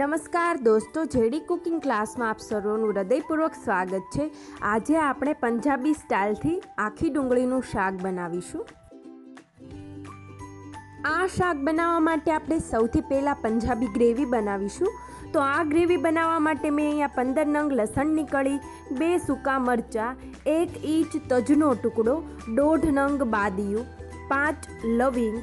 નમસ્કાર દોસ્તો JD cooking ક્લાસમાં આપ સર્વોનું હૃદયપૂર્વક સ્વાગત છે આજે આપણે પંજાબી સ્ટાઇલથી આખી ડુંગળીનું શાક બનાવીશું આ શાક બનાવવા માટે આપણે સૌથી પહેલાં પંજાબી ગ્રેવી બનાવીશું તો આ ગ્રેવી બનાવવા માટે મેં અહીંયા પંદર નંગ લસણની કળી બે સૂકા મરચાં એક ઇંચ તજનો ટુકડો દોઢ નંગ બાદિયું પાંચ લવિંગ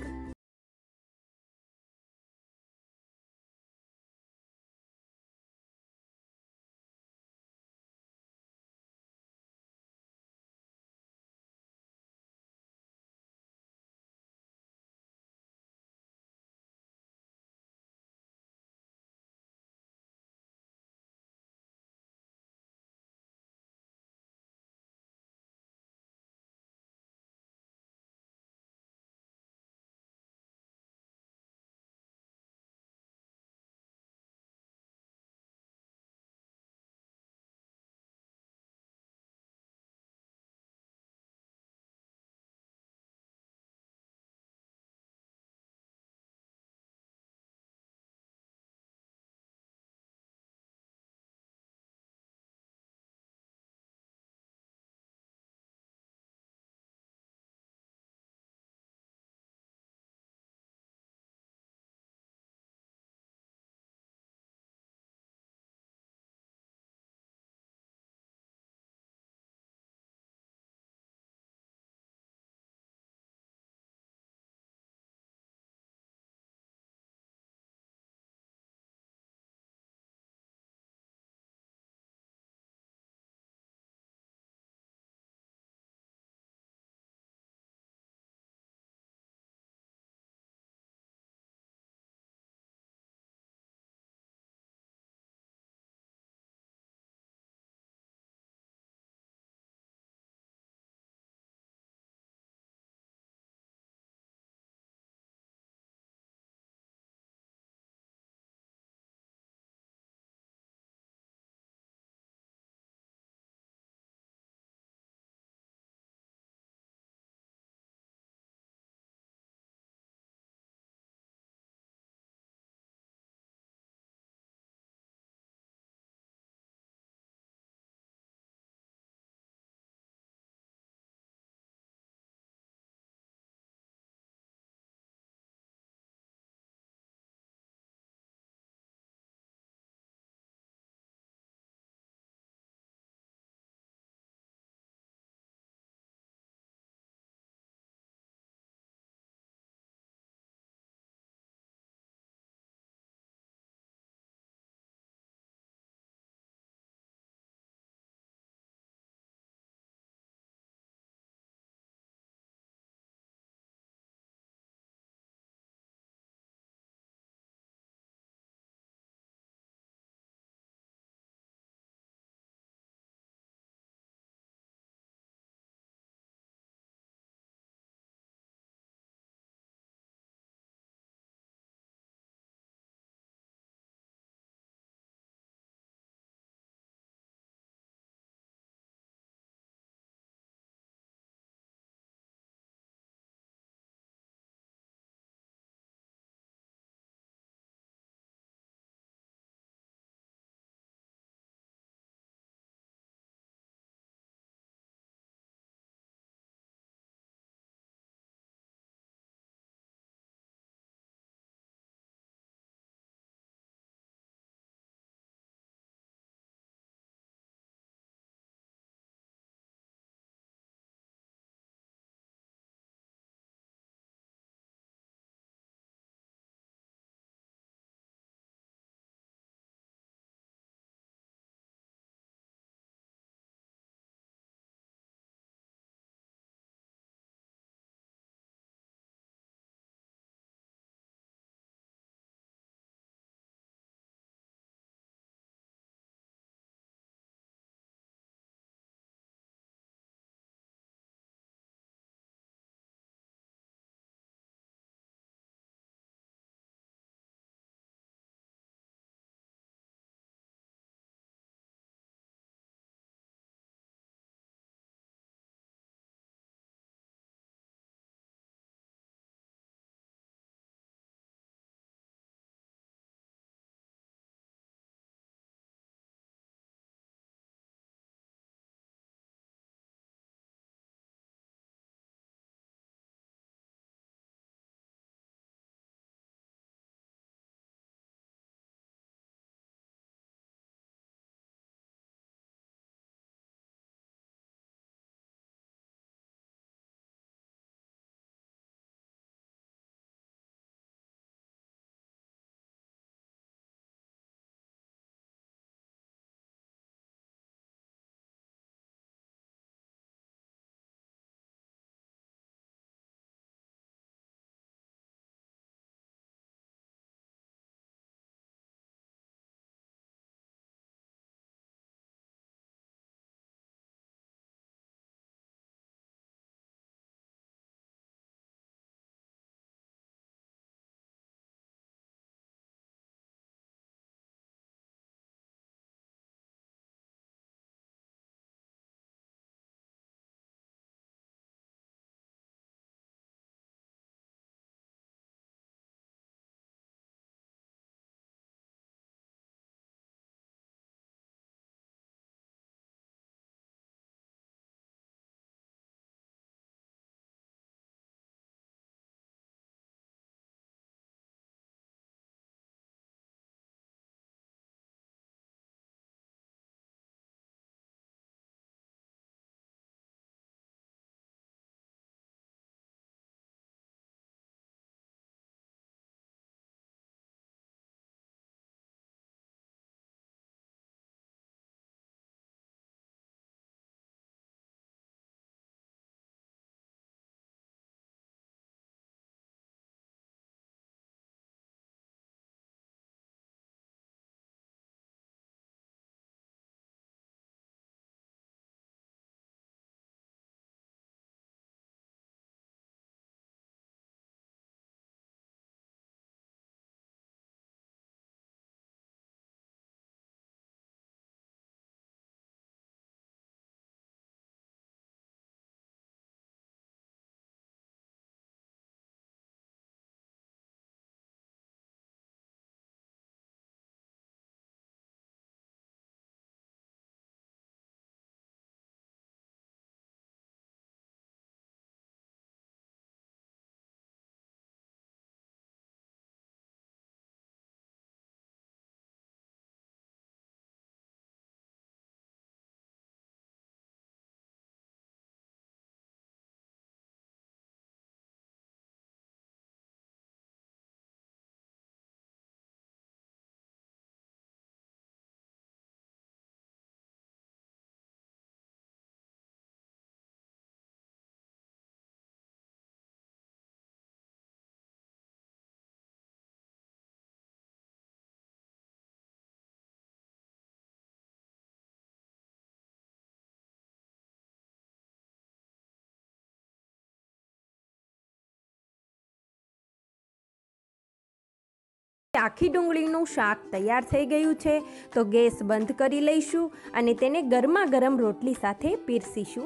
આખી ડુંગળીનું શાક તૈયાર થઈ ગયું છે તો ગેસ બંધ કરી લઈશું અને તેને ગરમા ગરમ રોટલી સાથે પીરસીશું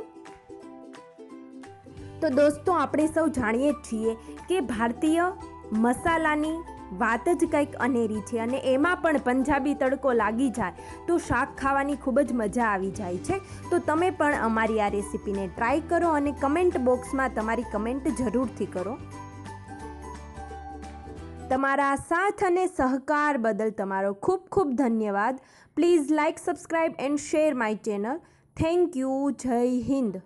તો દોસ્તો આપણે સૌ જાણીએ છીએ કે ભારતીય મસાલાની વાત જ કંઈક અનેરી છે અને એમાં પણ પંજાબી તડકો લાગી જાય તો શાક ખાવાની ખૂબ જ મજા આવી જાય છે તો તમે પણ અમારી આ રેસીપીને ટ્રાય કરો અને કમેન્ટ બોક્સમાં તમારી કમેન્ટ જરૂરથી કરો તમારા સાથ અને સહકાર બદલ તમારો ખૂબ ખૂબ ધન્યવાદ please like subscribe and share my channel thank you જય હિન્દ